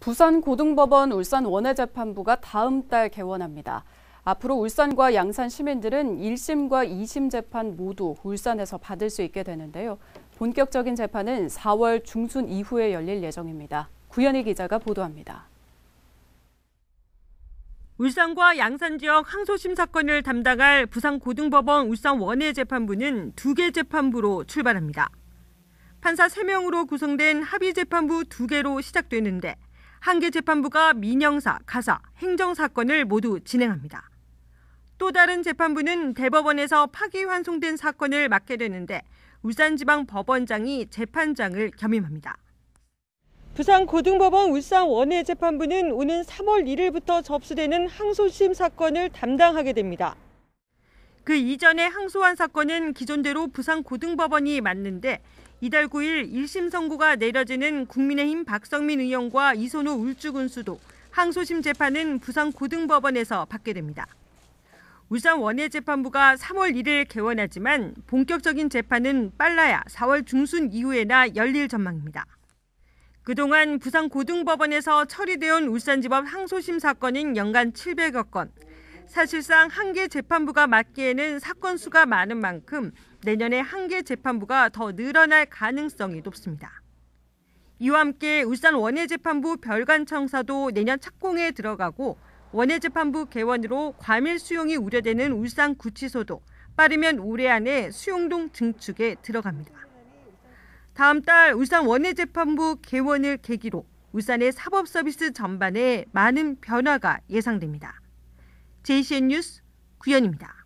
부산고등법원 울산 원해재판부가 다음 달 개원합니다. 앞으로 울산과 양산 시민들은 1심과 2심 재판 모두 울산에서 받을 수 있게 되는데요. 본격적인 재판은 4월 중순 이후에 열릴 예정입니다. 구현희 기자가 보도합니다. 울산과 양산 지역 항소심 사건을 담당할 부산고등법원 울산원해재판부는 두 개 재판부로 출발합니다. 판사 3명으로 구성된 합의재판부 2개로 시작되는데 한계 재판부가 민영사 가사, 행정사건을 모두 진행합니다. 또 다른 재판부는 대법원에서 파기환송된 사건을 맡게 되는데 울산지방법원장이 재판장을 겸임합니다. 부산고등법원 울산원해 재판부는 오는 3월 1일부터 접수되는 항소심 사건을 담당하게 됩니다. 그 이전에 항소한 사건은 기존대로 부산고등법원이 맡는데 이달 9일 1심 선고가 내려지는 국민의힘 박성민 의원과 이선호 울주군수도 항소심 재판은 부산 고등법원에서 받게 됩니다. 울산 원예재판부가 3월 1일 개원하지만 본격적인 재판은 빨라야 4월 중순 이후에나 열릴 전망입니다. 그동안 부산 고등법원에서 처리되어 온 울산지법 항소심 사건인 연간 700여 건, 사실상 한계 재판부가 맡기에는 사건 수가 많은 만큼 내년에 한계 재판부가 더 늘어날 가능성이 높습니다. 이와 함께 울산 원예재판부 별관청사도 내년 착공에 들어가고 원예재판부 개원으로 과밀 수용이 우려되는 울산 구치소도 빠르면 올해 안에 수용동 증축에 들어갑니다. 다음 달 울산 원예재판부 개원을 계기로 울산의 사법서비스 전반에 많은 변화가 예상됩니다. JCN 뉴스 구현입니다.